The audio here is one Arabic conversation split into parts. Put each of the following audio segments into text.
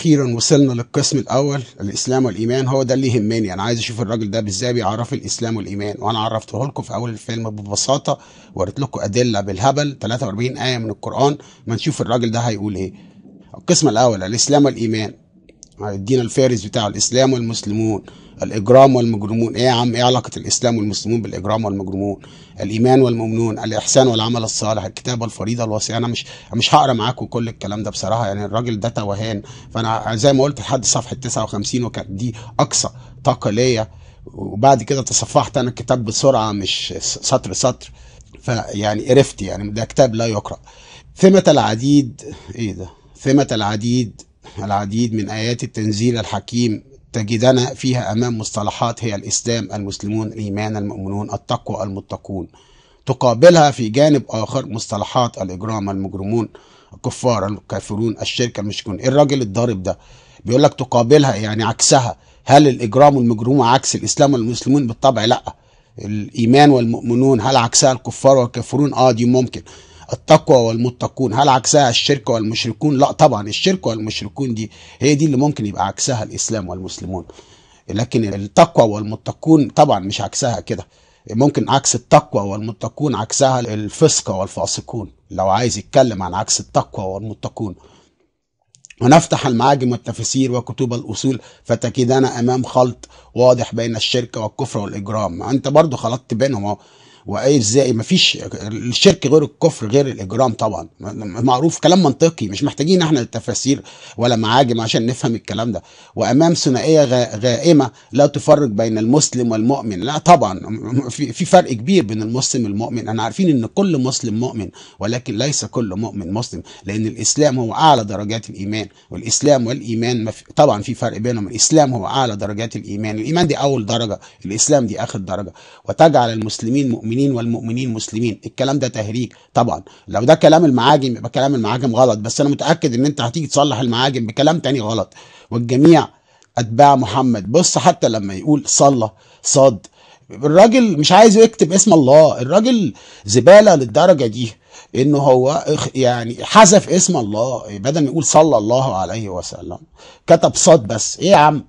واخيرا وصلنا للقسم الاول الاسلام والايمان هو ده اللي يهمني انا عايز اشوف الراجل ده ازاي بيعرف الاسلام والايمان وانا عرفته لكم في اول الفيلم ببساطه وريت لكم ادله بالهبل 43 ايه من القران ما نشوف الراجل ده هيقول ايه القسم الاول الاسلام والايمان الدين الفارس بتاع الاسلام والمسلمون الاجرام والمجرمون ايه يا عم ايه علاقه الاسلام والمسلمون بالاجرام والمجرمون الايمان والمؤمنون الاحسان والعمل الصالح الكتاب والفريضه الوصيه انا مش مش هقرا معاكم كل الكلام ده بصراحه يعني الراجل ده توهان فانا زي ما قلت لحد صفحه 59 وكان دي اقصى طاقه ليا وبعد كده تصفحت انا الكتاب بسرعه مش سطر سطر فيعني قرفت يعني ده كتاب لا يقرا ثمة العديد ايه ده ثمة العديد العديد من آيات التنزيل الحكيم تجدنا فيها أمام مصطلحات هي الإسلام المسلمون الإيمان المؤمنون التقوى المتقون تقابلها في جانب آخر مصطلحات الإجرام المجرمون الكفار الكافرون الشرك المشكون إيه الراجل الضارب ده بيقول لك تقابلها يعني عكسها هل الإجرام والمجرمون عكس الإسلام والمسلمون بالطبع لأ الإيمان والمؤمنون هل عكسها الكفار والكافرون آه دي ممكن التقوى والمتقون هل عكسها الشرك والمشركون لا طبعا الشرك والمشركون دي هي دي اللي ممكن يبقى عكسها الإسلام والمسلمون لكن التقوى والمتقون طبعا مش عكسها كده ممكن عكس التقوى والمتقون عكسها الفسق والفاسقون لو عايز يتكلم عن عكس التقوى والمتقون ونفتح المعاجم والتفسير وكتب الأصول فتكيدنا أمام خلط واضح بين الشرك والكفر والإجرام أنت برضو خلطت بينهم ازاي مفيش الشرك غير الكفر غير الاجرام طبعا معروف كلام منطقي مش محتاجين احنا التفاسير ولا معاجم عشان نفهم الكلام ده وامام ثنائيه غائمه لا تفرق بين المسلم والمؤمن لا طبعا في فرق كبير بين المسلم والمؤمن انا عارفين ان كل مسلم مؤمن ولكن ليس كل مؤمن مسلم لان الاسلام هو اعلى درجات الايمان والاسلام والايمان طبعا في فرق بينهم الاسلام هو اعلى درجات الايمان الايمان دي اول درجه الاسلام دي اخر درجه وتجعل المسلمين مؤمنين المؤمنين والمؤمنين مسلمين الكلام ده تهريج طبعا لو ده كلام المعاجم يبقى كلام المعاجم غلط بس انا متاكد ان انت هتيجي تصلح المعاجم بكلام تاني غلط والجميع اتباع محمد بص حتى لما يقول صلى صاد الراجل مش عايز يكتب اسم الله الراجل زباله للدرجه دي انه هو يعني حذف اسم الله بدل ما يقول صلى الله عليه وسلم كتب صاد بس ايه يا عم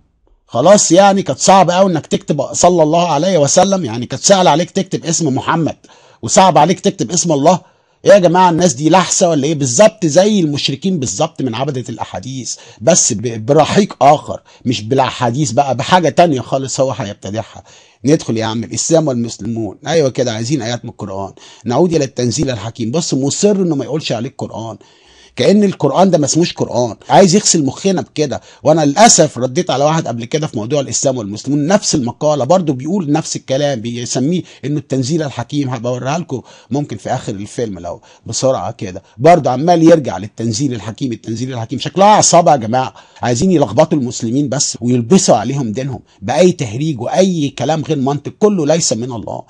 خلاص يعني كانت صعب قوي انك تكتب صلى الله عليه وسلم يعني كانت سهل عليك تكتب اسم محمد وصعب عليك تكتب اسم الله ايه يا جماعه الناس دي لحسه ولا ايه بالظبط زي المشركين بالظبط من عبده الاحاديث بس برحيق اخر مش بالاحاديث بقى بحاجه تانية خالص هو هيبتدعها ندخل يا عم الاسلام والمسلمون ايوه كده عايزين ايات من القران نعود الى التنزيل الحكيم بص مصر انه ما يقولش عليك قران كان القران ده ما اسموش قران عايز يغسل مخنا بكده وانا للاسف رديت على واحد قبل كده في موضوع الاسلام والمسلمون نفس المقاله برضه بيقول نفس الكلام بيسميه انه التنزيل الحكيم هبوريها لكم ممكن في اخر الفيلم لو بسرعه كده برضه عمال يرجع للتنزيل الحكيم التنزيل الحكيم شكلها عصابه يا جماعه عايزين يلخبطوا المسلمين بس ويلبسوا عليهم دينهم باي تهريج واي كلام غير منطق كله ليس من الله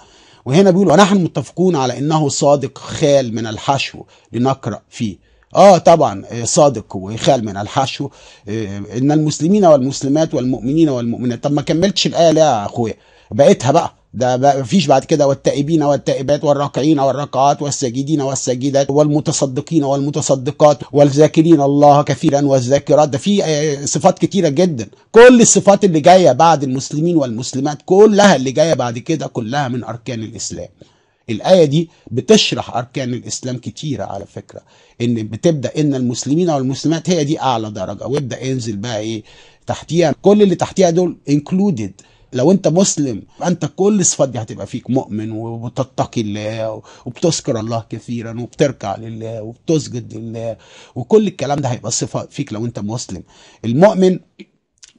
وهنا بيقول ونحن متفقون على انه صادق خال من الحشو لنقرا فيه اه طبعا آه، صادق ويخال من الحشو آه، ان المسلمين والمسلمات والمؤمنين والمؤمنات طب ما كملتش الايه ليه يا اخويا بقيتها بقى ده ما فيش بعد كده والتائبين والتائبات والراكعين والراكعات والساجدين والساجدات والمتصدقين والمتصدقات والذاكرين الله كثيرا والذاكرات ده في آه، صفات كتيره جدا كل الصفات اللي جايه بعد المسلمين والمسلمات كلها اللي جايه بعد كده كلها من اركان الاسلام الآية دي بتشرح أركان الإسلام كتيرة على فكرة إن بتبدأ إن المسلمين أو المسلمات هي دي أعلى درجة وابدأ انزل بقى إيه تحتيها كل اللي تحتيها دول included لو انت مسلم انت كل الصفات دي هتبقى فيك مؤمن وبتتقي الله وبتذكر الله كثيرا وبتركع لله وبتسجد لله وكل الكلام ده هيبقى صفه فيك لو انت مسلم المؤمن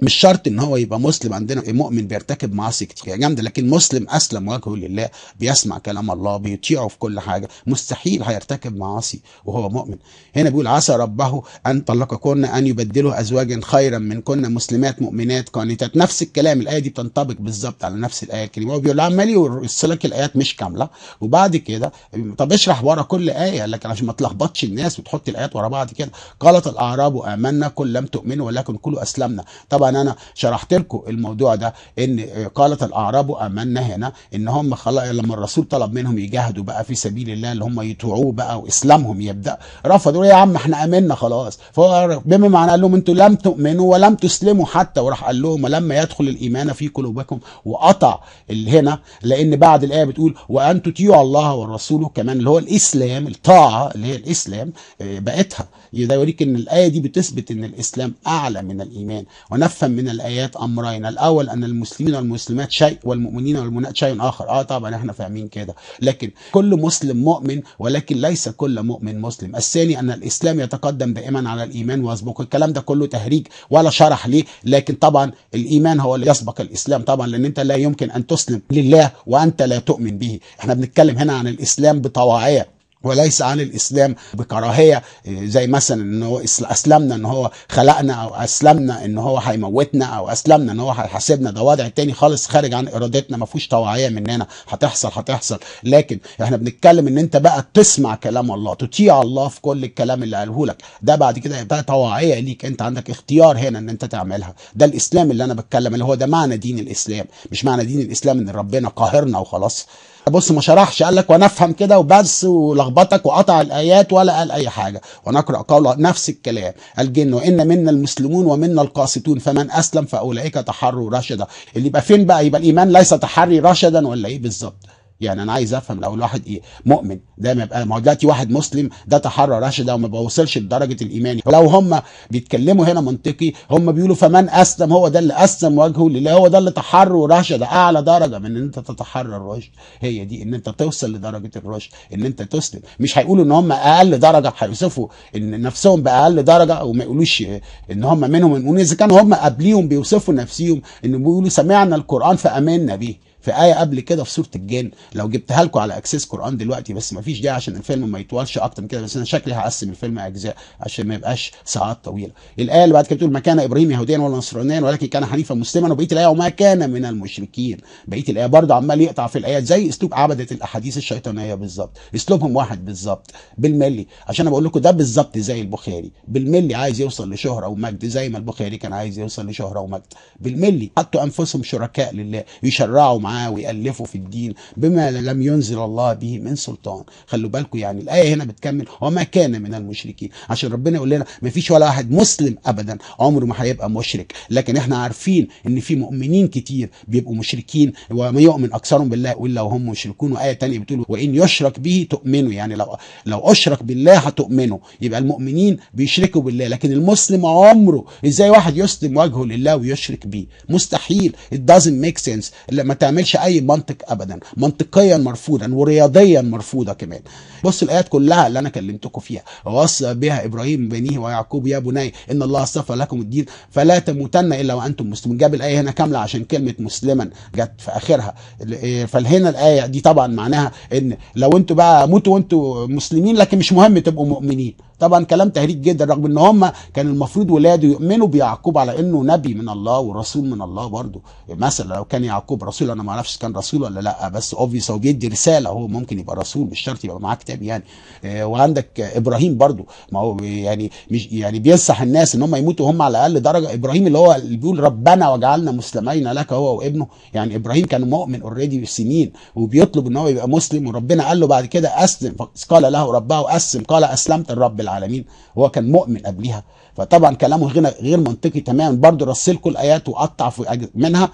مش شرط ان هو يبقى مسلم عندنا مؤمن بيرتكب معاصي كتير يا جامده لكن مسلم اسلم وجهه لله بيسمع كلام الله بيطيعه في كل حاجه مستحيل هيرتكب معاصي وهو مؤمن هنا بيقول عسى ربه ان طلقكن ان يبدله ازواجا خيرا منكن مسلمات مؤمنات قانتات نفس الكلام الايه دي بتنطبق بالظبط على نفس الايه الكريمه هو بيقول عمال يوصل الايات مش كامله وبعد كده طب اشرح ورا كل ايه لكن عشان ما تلخبطش الناس وتحط الايات ورا بعض كده قالت الاعراب امنا كل لم تؤمنوا ولكن كل اسلمنا طبعا طبعا يعني انا شرحت لكم الموضوع ده ان قالت الاعراب امنا هنا ان هم خلق لما الرسول طلب منهم يجاهدوا بقى في سبيل الله اللي هم يطيعوه بقى واسلامهم يبدا رفضوا إيه يا عم احنا امنا خلاص فهو بما معنى قال لهم انتوا لم تؤمنوا ولم تسلموا حتى وراح قال لهم ولما يدخل الايمان في قلوبكم وقطع اللي هنا لان بعد الايه بتقول وان تطيعوا الله ورسوله كمان اللي هو الاسلام الطاعه اللي هي الاسلام آه، بقتها ده يوريك ان الايه دي بتثبت ان الاسلام اعلى من الايمان ونفع نفهم من الايات امرين الاول ان المسلمين والمسلمات شيء والمؤمنين والمؤمنات شيء اخر اه طبعا احنا فاهمين كده لكن كل مسلم مؤمن ولكن ليس كل مؤمن مسلم الثاني ان الاسلام يتقدم دائما على الايمان ويسبق الكلام ده كله تهريج ولا شرح ليه لكن طبعا الايمان هو اللي يسبق الاسلام طبعا لان انت لا يمكن ان تسلم لله وانت لا تؤمن به احنا بنتكلم هنا عن الاسلام بطواعيه وليس عن الاسلام بكراهيه زي مثلا ان هو اسلمنا ان هو خلقنا او اسلمنا ان هو هيموتنا او اسلمنا ان هو هيحاسبنا ده وضع تاني خالص خارج عن ارادتنا ما فيهوش طواعيه مننا هتحصل هتحصل لكن احنا بنتكلم ان انت بقى تسمع كلام الله تطيع الله في كل الكلام اللي قاله لك ده بعد كده يبقى طواعيه ليك انت عندك اختيار هنا ان انت تعملها ده الاسلام اللي انا بتكلم اللي هو ده معنى دين الاسلام مش معنى دين الاسلام ان ربنا قاهرنا وخلاص بص ما شرحش قال لك ونفهم كده وبس ولخبطك وقطع الايات ولا قال اي حاجه ونقرا قوله نفس الكلام الجن وان منا المسلمون ومنا القاسطون فمن اسلم فاولئك تحروا رشدا اللي يبقى فين بقى يبقى الايمان ليس تحري رشدا ولا ايه بالظبط يعني انا عايز افهم لو الواحد إيه مؤمن ده ما يبقى ما هو دلوقتي واحد مسلم ده تحرى رشدة وما بوصلش لدرجه الايمان لو هم بيتكلموا هنا منطقي هم بيقولوا فمن اسلم هو ده اللي اسلم وجهه لله هو ده اللي تحرى رشدة اعلى درجه من ان انت تتحرى الرشد هي دي ان انت توصل لدرجه الرشد ان انت تسلم مش هيقولوا ان هم اقل درجه هيوصفوا ان نفسهم باقل درجه وما يقولوش ان هم منهم المؤمنون اذا كانوا هم قبليهم بيوصفوا نفسيهم ان بيقولوا سمعنا القران فامنا به في آية قبل كده في سورة الجن لو جبتها لكم على أكسس قرآن دلوقتي بس ما فيش داعي عشان الفيلم ما يطولش أكتر من كده بس أنا شكلي هقسم الفيلم أجزاء عشان ما يبقاش ساعات طويلة الآية اللي بعد كده بتقول ما كان إبراهيم يهوديا ولا نصرانيا ولكن كان حنيفا مسلما وبقية الآية وما كان من المشركين بقية الآية برضه عمال يقطع في الآيات زي أسلوب عبدة الأحاديث الشيطانية بالظبط أسلوبهم واحد بالظبط بالملي عشان أنا بقول لكم ده بالظبط زي البخاري بالملي عايز يوصل لشهرة ومجد زي ما البخاري كان عايز يوصل لشهرة ومجد بالملي حطوا أنفسهم شركاء لله يشرعوا مع معاه ويألفه في الدين بما لم ينزل الله به من سلطان خلوا بالكم يعني الآية هنا بتكمل وما كان من المشركين عشان ربنا يقول لنا ما فيش ولا واحد مسلم أبدا عمره ما هيبقى مشرك لكن احنا عارفين ان في مؤمنين كتير بيبقوا مشركين وما يؤمن أكثرهم بالله إلا وهم مشركون وآية تانية بتقول وإن يشرك به تؤمنوا يعني لو لو أشرك بالله هتؤمنوا يبقى المؤمنين بيشركوا بالله لكن المسلم عمره ازاي واحد يسلم وجهه لله ويشرك به مستحيل it doesn't make sense لما تعمل بيعملش اي منطق ابدا منطقيا مرفوضا ورياضيا مرفوضه كمان بص الايات كلها اللي انا كلمتكم فيها ووصى بها ابراهيم بنيه ويعقوب يا بني ان الله اصطفى لكم الدين فلا تموتن الا وانتم مسلمون جاب الايه هنا كامله عشان كلمه مسلما جت في اخرها إيه، فالهنا الايه دي طبعا معناها ان لو انتوا بقى موتوا وانتوا مسلمين لكن مش مهم تبقوا مؤمنين طبعا كلام تهريج جدا رغم ان هم كان المفروض ولاده يؤمنوا بيعقوب على انه نبي من الله ورسول من الله برضه مثلا لو كان يعقوب رسول انا ما اعرفش كان رسول ولا لا بس اوبفيس هو بيدي رساله هو ممكن يبقى رسول مش شرط يبقى معاه كتاب يعني آه، وعندك ابراهيم برضه ما هو يعني مش يعني بينصح الناس ان هم يموتوا هم على اقل درجه ابراهيم اللي هو اللي بيقول ربنا وجعلنا مسلمين لك هو وابنه يعني ابراهيم كان مؤمن اوريدي سنين وبيطلب ان هو يبقى مسلم وربنا قال له بعد كده اسلم قال له ربه اسلم قال اسلمت الرب العالمين العالمين هو كان مؤمن قبليها فطبعا كلامه غير غير منطقي تماما برضه كل الايات وقطع في منها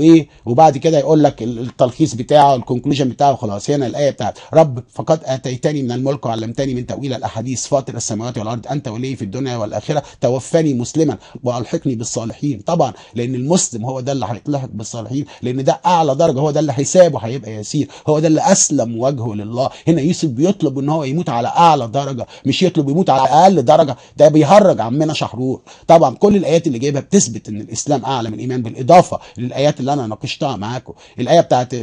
إيه، وبعد كده يقول لك التلخيص بتاعه الكونكلوجن بتاعه خلاص هنا الايه بتاعت رب فقد اتيتني من الملك وعلمتني من تاويل الاحاديث فاطر السماوات والارض انت ولي في الدنيا والاخره توفاني مسلما والحقني بالصالحين طبعا لان المسلم هو ده اللي هيتلحق بالصالحين لان ده اعلى درجه هو ده اللي حسابه هيبقى يسير هو ده اللي اسلم وجهه لله هنا يوسف بيطلب ان هو يموت على اعلى درجه مش يطلب بيموت على اقل درجه ده بيهرج عمنا شحرور طبعا كل الايات اللي جايبها بتثبت ان الاسلام اعلى من الايمان بالاضافه للايات اللي انا ناقشتها معاكم الايه بتاعت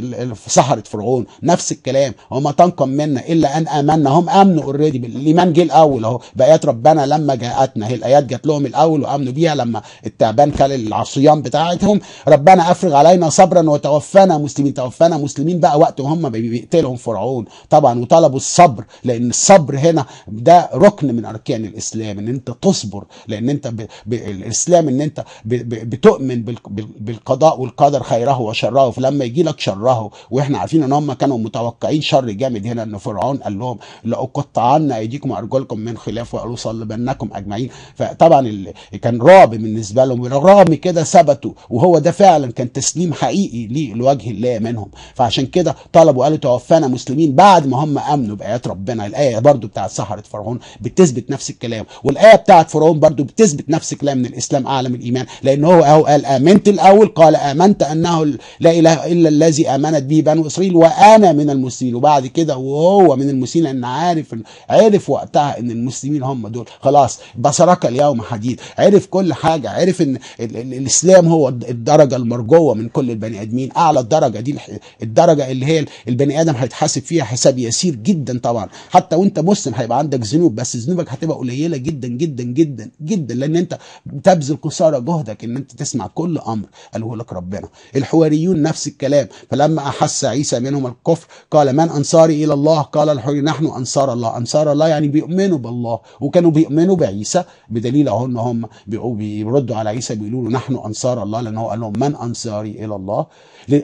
سحره فرعون نفس الكلام وما تنقم منا الا ان امنا هم امنوا اوريدي الايمان جه الاول اهو بايات ربنا لما جاءتنا هي الايات جات لهم الاول وامنوا بيها لما التعبان كل العصيان بتاعتهم ربنا افرغ علينا صبرا وتوفنا مسلمين توفنا مسلمين بقى وقت وهم بيقتلهم فرعون طبعا وطلبوا الصبر لان الصبر هنا ده ركن ركن من اركان الاسلام ان انت تصبر لان انت ب... ب... الاسلام ان انت ب... ب... بتؤمن بال... بالقضاء والقدر خيره وشره فلما يجي لك شره واحنا عارفين ان هم كانوا متوقعين شر جامد هنا ان فرعون قال لهم لاقطعن ايديكم وارجلكم من خلاف ولاصلبنكم اجمعين فطبعا ال... كان رعب بالنسبه لهم رغم كده ثبتوا وهو ده فعلا كان تسليم حقيقي ليه لوجه الله منهم فعشان كده طلبوا قالوا توفانا مسلمين بعد ما هم امنوا بايات ربنا الايه برضو بتاع سحره فرعون بتثبت نفس الكلام والايه بتاعت فرعون برضو بتثبت نفس كلام ان الاسلام اعلم الايمان لان هو اهو قال امنت الاول قال امنت انه لا اله الا الذي امنت به بنو اسرائيل وانا من المسلمين وبعد كده وهو من المسلمين لان عارف عرف وقتها ان المسلمين هم دول خلاص بصرك اليوم حديد عرف كل حاجه عرف ان ال ال الاسلام هو الدرجه المرجوه من كل البني ادمين اعلى الدرجه دي الدرجه اللي هي البني ادم هيتحاسب فيها حساب يسير جدا طبعا حتى وانت مسلم هيبقى عندك ذنوب بس ذنوبك هتبقى قليله جدا جدا جدا جدا لان انت بتبذل قصارى جهدك ان انت تسمع كل امر قاله لك ربنا الحواريون نفس الكلام فلما احس عيسى منهم الكفر قال من انصاري الى الله قال الحوري نحن انصار الله انصار الله يعني بيؤمنوا بالله وكانوا بيؤمنوا بعيسى بدليل اهو ان هم بيردوا على عيسى بيقولوا له نحن انصار الله لان هو قال لهم من انصاري الى الله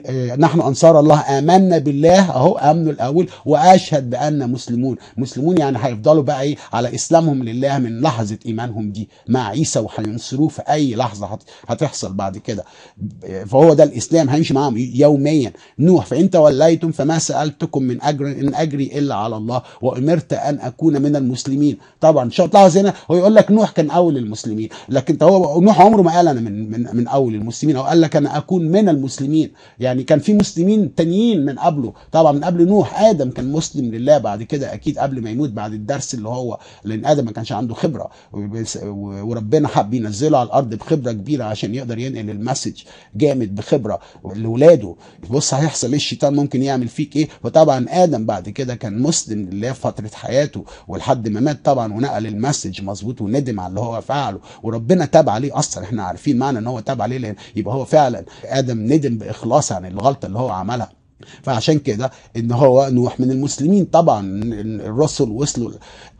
آه، نحن انصار الله امنا بالله اهو امنوا الاول واشهد بان مسلمون مسلمون يعني هيفضلوا بقى ايه على على إسلامهم لله من لحظة إيمانهم دي مع عيسى وهينصروه في أي لحظة هتحصل بعد كده فهو ده الإسلام هيمشي معاهم يوميا نوح فإن توليتم فما سألتكم من أجر إن أجري إلا على الله وأمرت أن أكون من المسلمين طبعا تلاحظ هنا هو يقول لك نوح كان أول المسلمين لكن هو نوح عمره ما قال أنا من من من أول المسلمين أو قال لك أنا أكون من المسلمين يعني كان في مسلمين تانيين من قبله طبعا من قبل نوح آدم كان مسلم لله بعد كده أكيد قبل ما يموت بعد الدرس اللي هو لان ادم ما كانش عنده خبره وربنا حب ينزله على الارض بخبره كبيره عشان يقدر ينقل المسج جامد بخبره لاولاده بص هيحصل ايه الشيطان ممكن يعمل فيك ايه وطبعا ادم بعد كده كان مسلم لله فتره حياته ولحد ما مات طبعا ونقل المسج مظبوط وندم على اللي هو فعله وربنا تاب عليه اصلا احنا عارفين معنى ان هو تاب عليه لان يبقى هو فعلا ادم ندم باخلاص عن الغلطه اللي هو عملها فعشان كده ان هو نوح من المسلمين طبعا الرسل وصلوا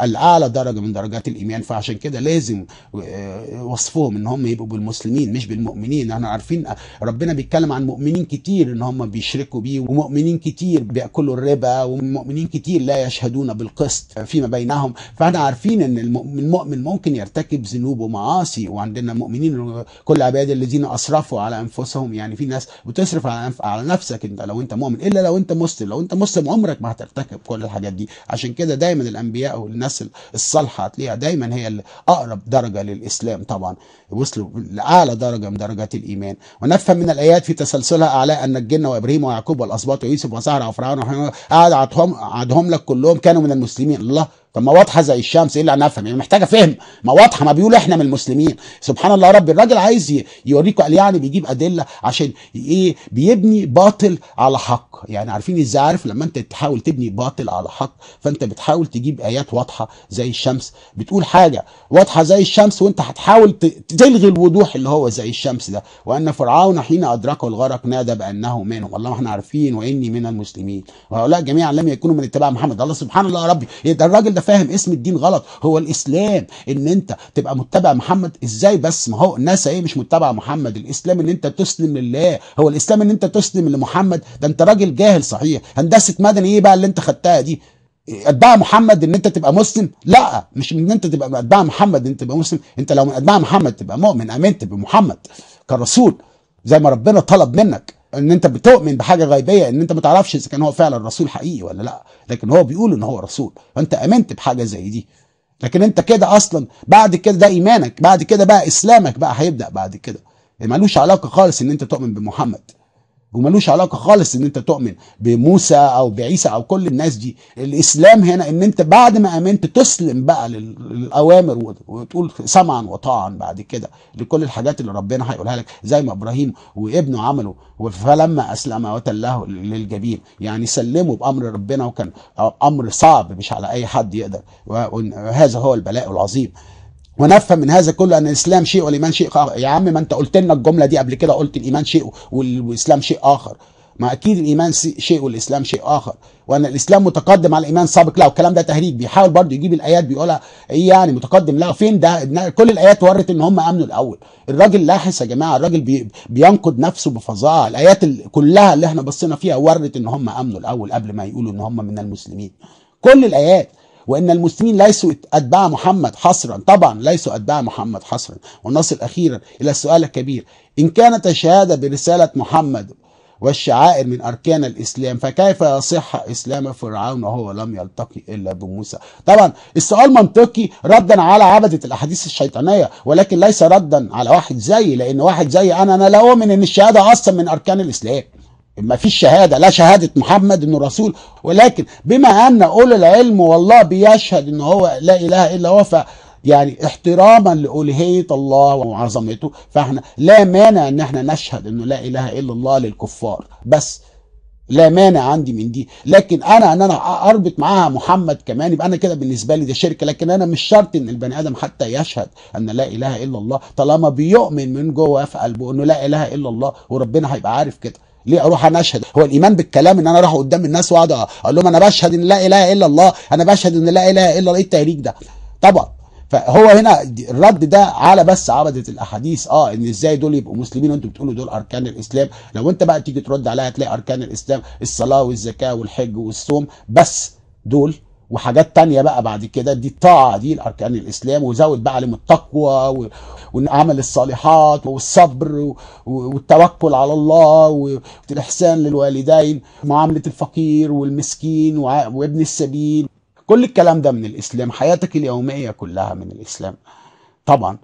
الاعلى درجه من درجات الايمان فعشان كده لازم آه، وصفهم ان هم يبقوا بالمسلمين مش بالمؤمنين احنا عارفين ربنا بيتكلم عن مؤمنين كتير ان هم بيشركوا بيه ومؤمنين كتير بياكلوا الربا ومؤمنين كتير لا يشهدون بالقسط فيما بينهم فاحنا عارفين ان المؤمن ممكن يرتكب ذنوب ومعاصي وعندنا مؤمنين كل عباد الذين اسرفوا على انفسهم يعني في ناس بتصرف على نفسك انت لو انت مؤمن تعمل الا لو انت مسلم لو انت مسلم عمرك ما هترتكب كل الحاجات دي عشان كده دايما الانبياء والناس الصالحه هتلاقيها دايما هي اقرب درجه للاسلام طبعا وصلوا لاعلى درجه من درجات الايمان ونفهم من الايات في تسلسلها اعلى ان الجن وابراهيم ويعقوب والاصباط ويوسف وسهر وفرعون قعد عدهم لك كلهم كانوا من المسلمين الله طب ما واضحه زي الشمس ايه اللي انا افهم يعني محتاجه فهم ما واضحه ما بيقول احنا من المسلمين سبحان الله رب الراجل عايز يوريكم قال يعني بيجيب ادله عشان ايه بيبني باطل على حق يعني عارفين ازاي عارف لما انت تحاول تبني باطل على حق فانت بتحاول تجيب ايات واضحه زي الشمس بتقول حاجه واضحه زي الشمس وانت هتحاول تلغي الوضوح اللي هو زي الشمس ده وان فرعون حين ادركه الغرق نادى بانه منهم والله احنا عارفين واني من المسلمين وهؤلاء جميعا لم يكونوا من اتباع محمد الله سبحان الله يا ربي إيه ده الراجل ده فاهم اسم الدين غلط هو الاسلام ان انت تبقى متبع محمد ازاي بس ما هو الناس ايه مش متبع محمد الاسلام ان انت تسلم لله هو الاسلام ان انت تسلم لمحمد ده انت راجل جاهل صحيح هندسه مدني ايه بقى اللي انت خدتها دي اتباع محمد ان انت تبقى مسلم لا مش ان انت تبقى اتباع محمد ان انت تبقى مسلم انت لو من اتباع محمد تبقى مؤمن امنت بمحمد كرسول زي ما ربنا طلب منك ان انت بتؤمن بحاجه غيبيه ان انت ما تعرفش اذا كان هو فعلا رسول حقيقي ولا لا لكن هو بيقول ان هو رسول فانت امنت بحاجه زي دي لكن انت كده اصلا بعد كده ده ايمانك بعد كده بقى اسلامك بقى هيبدا بعد كده ملوش علاقه خالص ان انت تؤمن بمحمد وملوش علاقة خالص ان انت تؤمن بموسى او بعيسى او كل الناس دي الاسلام هنا ان انت بعد ما امنت تسلم بقى للاوامر وتقول سمعا وطاعا بعد كده لكل الحاجات اللي ربنا هيقولها لك زي ما ابراهيم وابنه عملوا فلما اسلم وتله للجبين يعني سلموا بامر ربنا وكان امر صعب مش على اي حد يقدر وهذا هو البلاء العظيم ونفهم من هذا كله ان الاسلام شيء والايمان شيء اخر يا عم ما انت قلت لنا الجمله دي قبل كده قلت الايمان شيء والاسلام شيء اخر ما اكيد الايمان شيء والاسلام شيء اخر وان الاسلام متقدم على الايمان سابق لا والكلام ده تهريج بيحاول برضه يجيب الايات بيقولها ايه يعني متقدم لا فين ده كل الايات ورت ان هم امنوا الاول الراجل لاحس يا جماعه الراجل بي بينقد نفسه بفظاعه الايات كلها اللي احنا بصينا فيها ورت ان هم امنوا الاول قبل ما يقولوا ان هم من المسلمين كل الايات وان المسلمين ليسوا اتباع محمد حصرا طبعا ليسوا اتباع محمد حصرا ونصل اخيرا الى السؤال الكبير ان كانت الشهاده برساله محمد والشعائر من أركان الإسلام فكيف يصح إسلام فرعون وهو لم يلتقي إلا بموسى طبعا السؤال منطقي ردا على عبدة الأحاديث الشيطانية ولكن ليس ردا على واحد زيي لأن واحد زيي أنا أنا لا أؤمن أن الشهادة أصلا من أركان الإسلام ما فيش شهادة لا شهادة محمد انه رسول ولكن بما ان اول العلم والله بيشهد ان هو لا اله الا هو ف يعني احتراما لألوهية الله وعظمته فاحنا لا مانع ان احنا نشهد انه لا اله الا الله للكفار بس لا مانع عندي من دي لكن انا ان انا اربط معاها محمد كمان يبقى انا كده بالنسبه لي ده شركه لكن انا مش شرط ان البني ادم حتى يشهد ان لا اله الا الله طالما بيؤمن من جوه في قلبه انه لا اله الا الله وربنا هيبقى عارف كده ليه اروح انا اشهد هو الايمان بالكلام ان انا اروح قدام الناس واقعد اقول لهم انا بشهد ان لا اله الا الله انا بشهد ان لا اله الا الله ايه التهريج ده طبعا فهو هنا الرد ده على بس عبده الاحاديث اه ان ازاي دول يبقوا مسلمين وانتم بتقولوا دول اركان الاسلام لو انت بقى تيجي ترد عليها هتلاقي اركان الاسلام الصلاه والزكاه والحج والصوم بس دول وحاجات تانية بقى بعد كده دي الطاعة دي الأركان الإسلام وزود بقى علم التقوى وعمل الصالحات والصبر والتوكل على الله والإحسان للوالدين معاملة الفقير والمسكين وابن السبيل كل الكلام ده من الإسلام حياتك اليومية كلها من الإسلام طبعا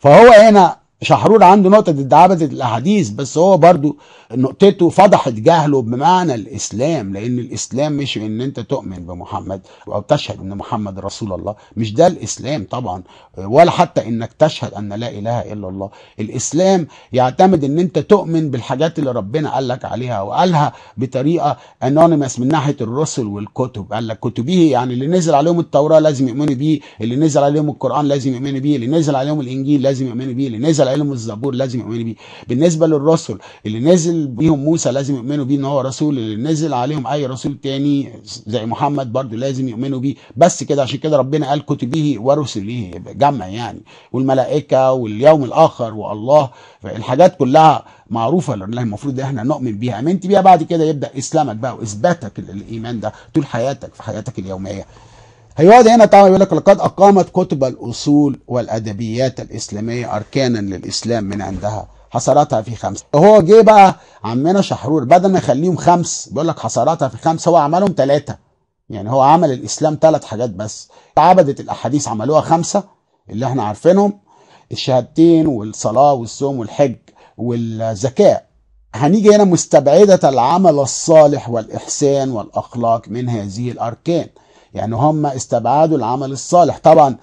فهو هنا شحرور عنده نقطة ادعابة الأحاديث بس هو برضو نقطته فضحت جهله بمعنى الاسلام لان الاسلام مش ان انت تؤمن بمحمد او تشهد ان محمد رسول الله مش ده الاسلام طبعا ولا حتى انك تشهد ان لا اله الا الله الاسلام يعتمد ان انت تؤمن بالحاجات اللي ربنا قال لك عليها وقالها بطريقه انونيمس من ناحيه الرسل والكتب قال لك كتبه يعني اللي نزل عليهم التوراه لازم يؤمنوا بيه اللي نزل عليهم القران لازم يؤمنوا بيه اللي نزل عليهم الانجيل لازم يؤمنوا بيه اللي نزل عليهم الزبور لازم يؤمنوا بيه بالنسبه للرسل اللي نزل بيهم موسى لازم يؤمنوا بيه ان هو رسول اللي نزل عليهم اي رسول تاني زي محمد برضو لازم يؤمنوا بيه بس كده عشان كده ربنا قال كتبه ورسله جمع يعني والملائكه واليوم الاخر والله الحاجات كلها معروفه لله المفروض ان احنا نؤمن بيها امنت بيها بعد كده يبدا اسلامك بقى واثباتك الايمان ده طول حياتك في حياتك اليوميه هيقعد هنا طبعا يقول لك لقد اقامت كتب الاصول والادبيات الاسلاميه اركانا للاسلام من عندها حصراتها في خمسه هو جه بقى عمنا شحرور بدل ما يخليهم خمس بيقول لك حصراتها في خمسه هو عملهم ثلاثه يعني هو عمل الاسلام ثلاث حاجات بس عبده الاحاديث عملوها خمسه اللي احنا عارفينهم الشهادتين والصلاه والصوم والحج والزكاه هنيجي هنا مستبعدة العمل الصالح والإحسان والأخلاق من هذه الأركان يعني هم استبعدوا العمل الصالح طبعا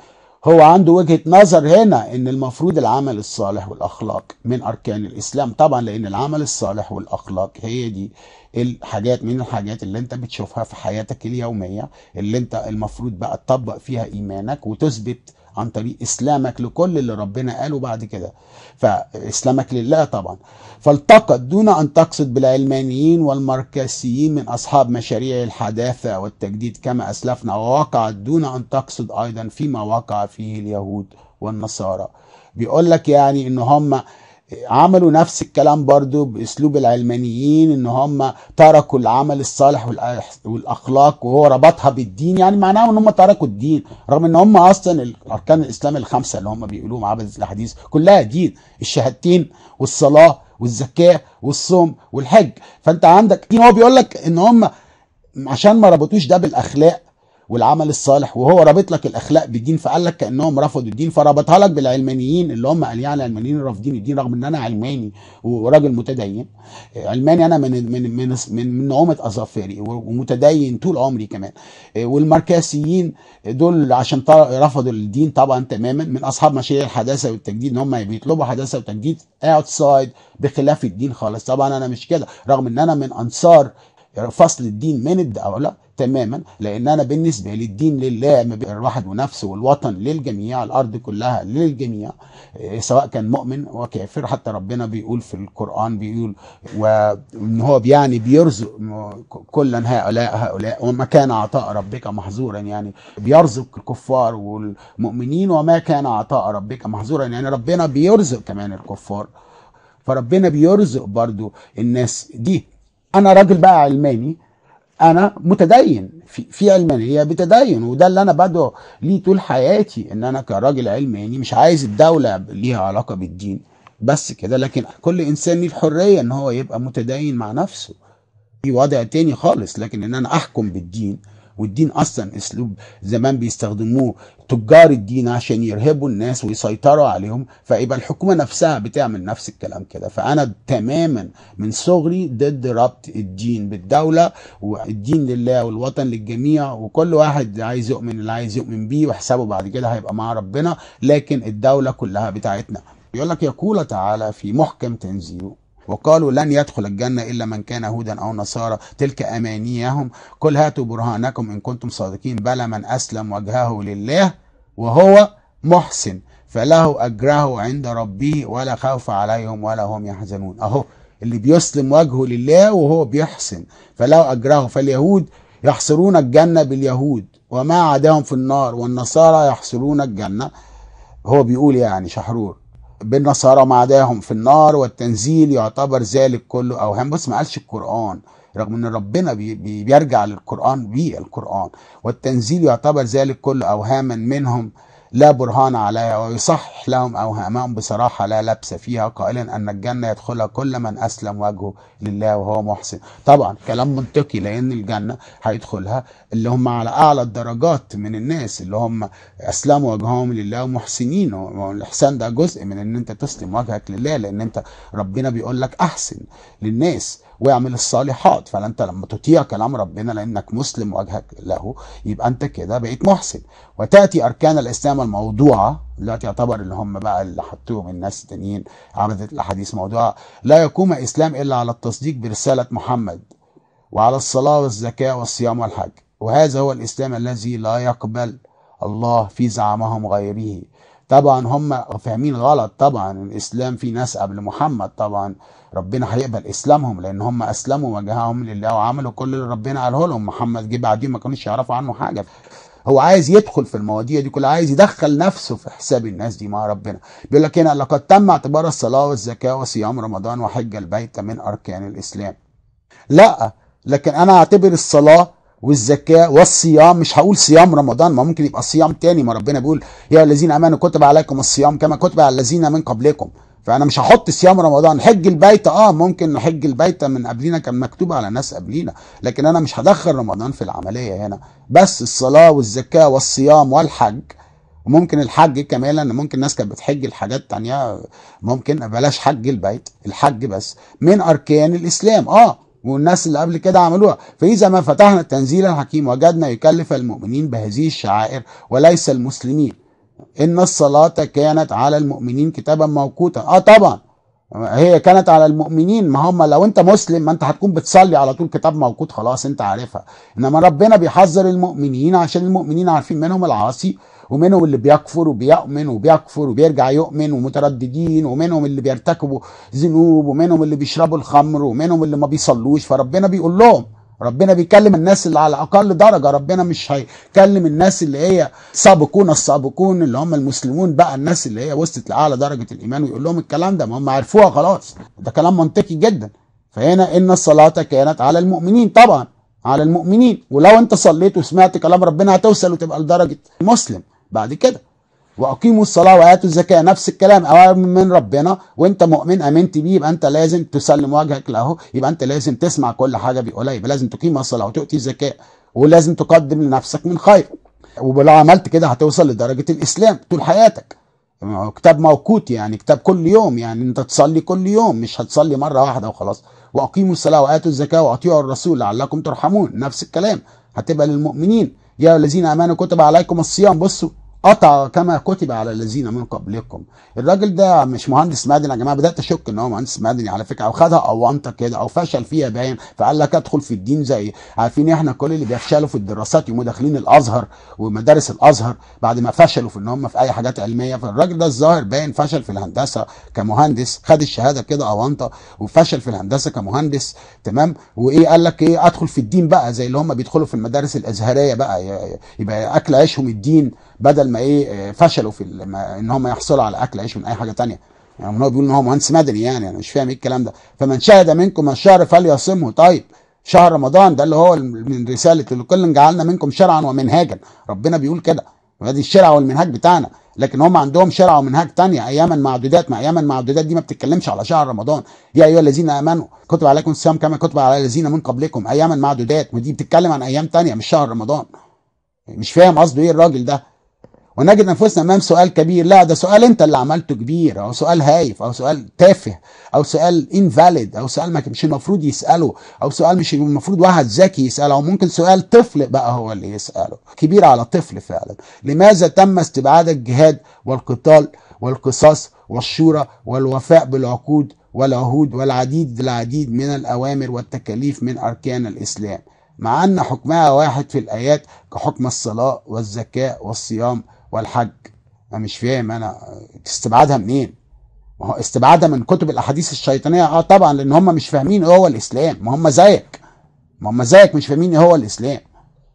هو عنده وجهة نظر هنا ان المفروض العمل الصالح والاخلاق من اركان الاسلام طبعا لان العمل الصالح والاخلاق هي دي الحاجات من الحاجات اللي انت بتشوفها في حياتك اليومية اللي انت المفروض بقى تطبق فيها ايمانك وتثبت عن طريق اسلامك لكل اللي ربنا قاله بعد كده فاسلامك لله طبعا فالتقط دون ان تقصد بالعلمانيين والماركسيين من اصحاب مشاريع الحداثه والتجديد كما اسلفنا ووقعت دون ان تقصد ايضا فيما وقع فيه اليهود والنصارى بيقول لك يعني ان هم عملوا نفس الكلام برضو باسلوب العلمانيين ان هم تركوا العمل الصالح والاخلاق وهو ربطها بالدين يعني معناه ان هم تركوا الدين رغم ان هم اصلا اركان الاسلام الخمسه اللي هم بيقولوهم عبد الحديث كلها دين الشهادتين والصلاه والزكاه والصوم والحج فانت عندك دين هو بيقول لك ان هم عشان ما ربطوش ده بالاخلاق والعمل الصالح وهو رابط لك الاخلاق بالدين فقال لك كانهم رفضوا الدين فربطها لك بالعلمانيين اللي هم قال يعني العلمانيين رافضين الدين رغم ان انا علماني وراجل متدين علماني انا من من من من, من نعومه اظافري ومتدين طول عمري كمان والماركسيين دول عشان رفضوا الدين طبعا تماما من اصحاب مشاريع الحداثه والتجديد ان هم بيطلبوا حداثه وتجديد اوتسايد بخلاف الدين خالص طبعا انا مش كده رغم ان انا من انصار يعني فصل الدين من الدولة تماما لان انا بالنسبة لي الدين لله ما بين الواحد ونفسه والوطن للجميع الارض كلها للجميع آه، سواء كان مؤمن وكافر حتى ربنا بيقول في القرآن بيقول وان هو يعني بيرزق كلا هؤلاء هؤلاء وما كان عطاء ربك محظورا يعني بيرزق الكفار والمؤمنين وما كان عطاء ربك محظورا يعني ربنا بيرزق كمان الكفار فربنا بيرزق برضو الناس دي انا راجل بقى علماني انا متدين في في علمانيه بتدين وده اللي انا بدعو ليه طول حياتي ان انا كراجل علماني مش عايز الدوله ليها علاقه بالدين بس كده لكن كل انسان ليه الحريه ان هو يبقى متدين مع نفسه في وضع تاني خالص لكن ان انا احكم بالدين والدين اصلا اسلوب زمان بيستخدموه تجار الدين عشان يرهبوا الناس ويسيطروا عليهم فيبقى الحكومه نفسها بتعمل نفس الكلام كده فانا تماما من صغري ضد ربط الدين بالدوله والدين لله والوطن للجميع وكل واحد عايز يؤمن اللي عايز يؤمن بيه وحسابه بعد كده هيبقى مع ربنا لكن الدوله كلها بتاعتنا يقول لك يقول تعالى في محكم تنزيله وقالوا لن يدخل الجنة إلا من كان هودا أو نصارى تلك أمانيهم قل هاتوا برهانكم إن كنتم صادقين بلى من أسلم وجهه لله وهو محسن فله أجره عند ربه ولا خوف عليهم ولا هم يحزنون أهو اللي بيسلم وجهه لله وهو بيحسن فله أجره فاليهود يحصرون الجنة باليهود وما عداهم في النار والنصارى يحصرون الجنة هو بيقول يعني شحرور بالنصارى ما عداهم في النار والتنزيل يعتبر ذلك كله اوهام بس ما قالش القران رغم ان ربنا بي بيرجع للقران بالقران والتنزيل يعتبر ذلك كله اوهاما منهم لا برهان عليها ويصحح لهم أوهامهم بصراحة لا لبس فيها قائلا أن الجنة يدخلها كل من أسلم وجهه لله وهو محسن طبعا كلام منطقي لأن الجنة هيدخلها اللي هم على أعلى الدرجات من الناس اللي هم أسلموا وجههم لله ومحسنين والإحسان ده جزء من أن أنت تسلم وجهك لله لأن أنت ربنا بيقول لك أحسن للناس واعمل الصالحات فانت لما تطيع كلام ربنا لانك مسلم وجهك له يبقى انت كده بقيت محسن وتاتي اركان الاسلام الموضوعه لا تعتبر اللي هم بقى اللي حطوهم الناس التانيين عملت الاحاديث موضوعه لا يقوم اسلام الا على التصديق برساله محمد وعلى الصلاه والزكاه والصيام والحج وهذا هو الاسلام الذي لا يقبل الله في زعمهم غيره طبعا هم فاهمين غلط طبعا الاسلام في ناس قبل محمد طبعا ربنا هيقبل اسلامهم لان هم اسلموا وجههم لله وعملوا كل اللي ربنا قاله لهم محمد جه بعديه ما كانوش يعرفوا عنه حاجه هو عايز يدخل في المواضيع دي كلها عايز يدخل نفسه في حساب الناس دي مع ربنا بيقول لك هنا لقد تم اعتبار الصلاه والزكاه وصيام رمضان وحج البيت من اركان الاسلام لا لكن انا اعتبر الصلاه والزكاة والصيام مش هقول صيام رمضان ما ممكن يبقى صيام تاني ما ربنا بيقول يا الذين امنوا كتب عليكم الصيام كما كتب على الذين من قبلكم فانا مش هحط صيام رمضان حج البيت اه ممكن نحج البيت من قبلنا كان مكتوب على ناس قبلينا لكن انا مش هدخل رمضان في العملية هنا بس الصلاة والزكاة والصيام والحج وممكن الحج كمان لان ممكن ناس كانت بتحج الحاجات تانية ممكن بلاش حج البيت الحج بس من اركان الاسلام اه والناس اللي قبل كده عملوها فإذا ما فتحنا التنزيل الحكيم وجدنا يكلف المؤمنين بهذه الشعائر وليس المسلمين إن الصلاة كانت على المؤمنين كتابا موقوتا آه طبعا هي كانت على المؤمنين ما هم لو انت مسلم ما انت هتكون بتصلي على طول كتاب موجود خلاص انت عارفها انما ربنا بيحذر المؤمنين عشان المؤمنين عارفين منهم العاصي ومنهم اللي بيكفر وبيؤمن وبيكفر وبيرجع يؤمن ومترددين ومنهم اللي بيرتكبوا ذنوب ومنهم اللي بيشربوا الخمر ومنهم اللي ما بيصلوش فربنا بيقول لهم ربنا بيكلم الناس اللي على اقل درجه ربنا مش هيكلم الناس اللي هي سابقون السابقون اللي هم المسلمون بقى الناس اللي هي وصلت لاعلى درجه الايمان ويقول لهم الكلام ده ما هم عرفوها خلاص ده كلام منطقي جدا فهنا ان الصلاه كانت على المؤمنين طبعا على المؤمنين ولو انت صليت وسمعت كلام ربنا هتوصل وتبقى لدرجه مسلم بعد كده واقيموا الصلاه واتوا الزكاه نفس الكلام اوامر من ربنا وانت مؤمن امنت بيه يبقى انت لازم تسلم وجهك له يبقى انت لازم تسمع كل حاجه بيقولها يبقى لازم تقيم الصلاه وتؤتي الزكاه ولازم تقدم لنفسك من خير ولو عملت كده هتوصل لدرجه الاسلام طول حياتك كتاب موقوت يعني كتاب كل يوم يعني انت تصلي كل يوم مش هتصلي مره واحده وخلاص واقيموا الصلاه واتوا الزكاه واطيعوا الرسول لعلكم ترحمون نفس الكلام هتبقى للمؤمنين يا الذين امنوا كتب عليكم الصيام بصوا قطع كما كتب على الذين من قبلكم الراجل ده مش مهندس معدن يا جماعه بدات اشك ان هو مهندس مدني على فكره او خدها او انت كده او فشل فيها باين فقال لك ادخل في الدين زي عارفين احنا كل اللي بيفشلوا في الدراسات يقوموا داخلين الازهر ومدارس الازهر بعد ما فشلوا في ان هم في اي حاجات علميه فالراجل ده الظاهر باين فشل في الهندسه كمهندس خد الشهاده كده او انت وفشل في الهندسه كمهندس تمام وايه قال لك ايه ادخل في الدين بقى زي اللي هم بيدخلوا في المدارس الازهريه بقى يبقى اكل عيشهم الدين بدل ما ايه آه، فشلوا في ان هم يحصلوا على اكل عيش من اي حاجه ثانيه يعني هو بيقول ان هو مهندس مدني يعني انا مش فاهم ايه الكلام ده فمن شهد منكم الشهر فليصمه طيب شهر رمضان ده اللي هو من رساله لكل جعلنا منكم شرعا ومنهاجا ربنا بيقول كده ادي الشرع والمنهاج بتاعنا لكن هم عندهم شرع ومنهاج تانية اياما معدودات ما اياما معدودات دي ما بتتكلمش على شهر رمضان يا ايها الذين امنوا كتب عليكم الصيام كما كتب على الذين من قبلكم اياما معدودات ودي بتتكلم عن ايام تانية مش شهر رمضان مش فاهم قصده ايه الراجل ده ونجد انفسنا امام سؤال كبير لا ده سؤال انت اللي عملته كبير او سؤال هايف او سؤال تافه او سؤال انفاليد او سؤال مش المفروض يساله او سؤال مش المفروض واحد ذكي يساله او ممكن سؤال طفل بقى هو اللي يساله كبير على طفل فعلا لماذا تم استبعاد الجهاد والقتال والقصاص والشورى والوفاء بالعقود والعهود والعديد العديد من الاوامر والتكاليف من اركان الاسلام مع ان حكمها واحد في الايات كحكم الصلاه والزكاه والصيام والحج انا مش فاهم انا تستبعدها منين ما هو استبعادها من كتب الاحاديث الشيطانيه اه طبعا لان هم مش فاهمين ايه هو الاسلام ما هم زيك ما هم زيك مش فاهمين ايه هو الاسلام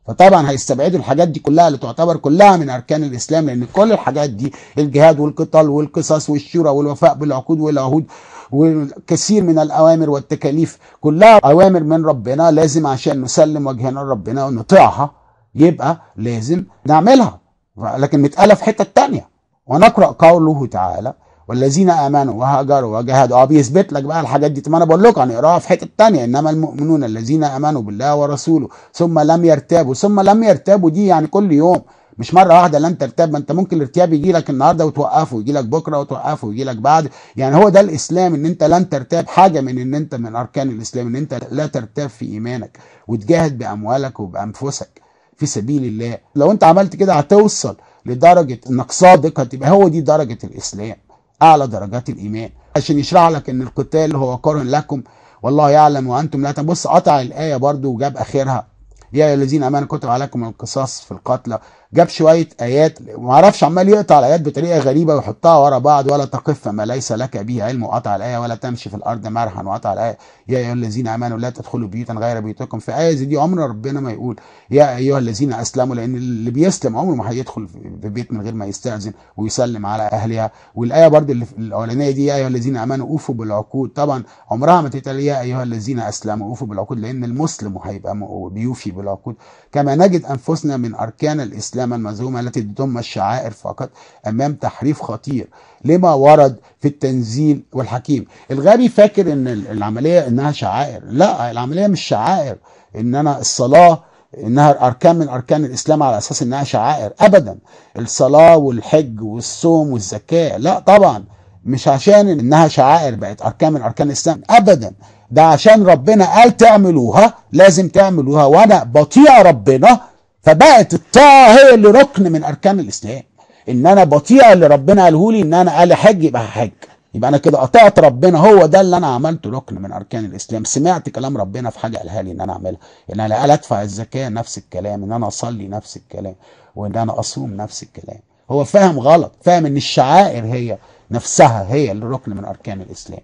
فطبعا هيستبعدوا الحاجات دي كلها اللي تعتبر كلها من اركان الاسلام لان كل الحاجات دي الجهاد والقتال والقصص والشورى والوفاء بالعقود والعهود وكثير من الاوامر والتكاليف كلها اوامر من ربنا لازم عشان نسلم وجهنا لربنا ونطيعها يبقى لازم نعملها لكن متقالة في حتة تانية ونقرأ قوله تعالى والذين امنوا وهاجروا وجاهدوا اه بيثبت لك بقى الحاجات دي ما انا بقول لكم هنقراها في حته تانية انما المؤمنون الذين امنوا بالله ورسوله ثم لم يرتابوا ثم لم يرتابوا دي يعني كل يوم مش مره واحده لن ترتاب ما انت ممكن الارتياب يجي لك النهارده وتوقفه يجي لك بكره وتوقفه يجي لك بعد يعني هو ده الاسلام ان انت لن ترتاب حاجه من ان انت من اركان الاسلام ان انت لا ترتاب في ايمانك وتجاهد باموالك وبانفسك في سبيل الله لو انت عملت كده هتوصل لدرجة انك صادق هتبقى هو دي درجة الاسلام اعلى درجات الايمان عشان يشرح لك ان القتال هو قرن لكم والله يعلم وانتم لا تبص قطع الايه برضو وجاب اخرها يا الذين امنوا كتب عليكم القصاص في القتلى جاب شويه ايات ما اعرفش عمال يقطع الايات بطريقه غريبه ويحطها ورا بعض ولا تقف ما ليس لك به علم وقطع الايه ولا تمشي في الارض مرحا وقطع الايه يا ايها الذين امنوا لا تدخلوا بيوتا غير بيوتكم في ايه زي دي عمر ربنا ما يقول يا ايها الذين اسلموا لان اللي بيسلم عمره ما هيدخل في بيت من غير ما يستاذن ويسلم على اهلها والايه برضو الاولانيه دي يا ايها الذين امنوا اوفوا بالعقود طبعا عمرها ما تتقال يا ايها الذين اسلموا اوفوا بالعقود لان المسلم هيبقى بيوفي بالعقود كما نجد انفسنا من اركان الاسلام الإسلام المزعومة التي تضم الشعائر فقط أمام تحريف خطير لما ورد في التنزيل والحكيم الغبي فاكر أن العملية أنها شعائر لا العملية مش شعائر إن أنا الصلاة انها اركان من اركان الاسلام على اساس انها شعائر ابدا الصلاه والحج والصوم والزكاه لا طبعا مش عشان انها شعائر بقت اركان من اركان الاسلام ابدا ده عشان ربنا قال تعملوها لازم تعملوها وانا بطيع ربنا فبقت الطاعه هي اللي ركن من اركان الاسلام ان انا بطيع اللي ربنا قاله لي ان انا قال حج يبقى هحج يبقى انا كده قطعت ربنا هو ده اللي انا عملته ركن من اركان الاسلام سمعت كلام ربنا في حاجه قالها لي ان انا اعملها ان انا قال ادفع الزكاه نفس الكلام ان انا اصلي نفس الكلام وان انا اصوم نفس الكلام هو فاهم غلط فاهم ان الشعائر هي نفسها هي اللي ركن من اركان الاسلام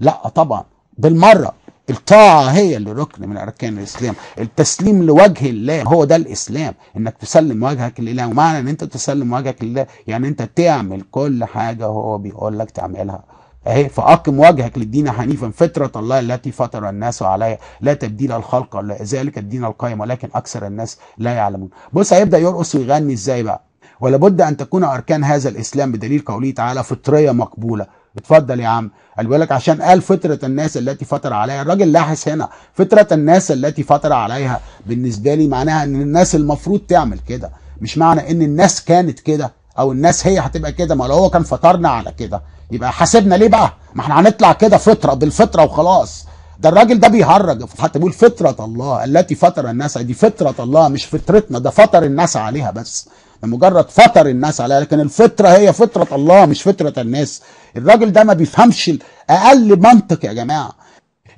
لا طبعا بالمره الطاعة هي اللي ركن من أركان الإسلام التسليم لوجه الله هو ده الإسلام إنك تسلم وجهك لله ومعنى إن أنت تسلم وجهك لله يعني أنت تعمل كل حاجة هو بيقول لك تعملها اهي فاقم وجهك للدين حنيفا فطره الله التي فطر الناس عليها لا تبديل الخلق ولا ذلك الدين القيم ولكن اكثر الناس لا يعلمون بص هيبدا يرقص ويغني ازاي بقى ولابد ان تكون اركان هذا الاسلام بدليل قوله تعالى فطريه مقبوله اتفضل يا عم قال بيقول لك عشان قال فتره الناس التي فطر عليها الراجل لاحظ هنا فتره الناس التي فطر عليها بالنسبه لي معناها ان الناس المفروض تعمل كده مش معنى ان الناس كانت كده او الناس هي هتبقى كده ما لو هو كان فطرنا على كده يبقى حاسبنا ليه بقى ما احنا هنطلع كده فطره بالفطره وخلاص ده الراجل ده بيهرج حتى بيقول فطرة الله التي فطر الناس دي فطرة الله مش فطرتنا ده فطر الناس عليها بس مجرد فطر الناس عليها لكن الفطره هي فطره الله مش فطره الناس الراجل ده ما بيفهمش اقل منطق يا جماعه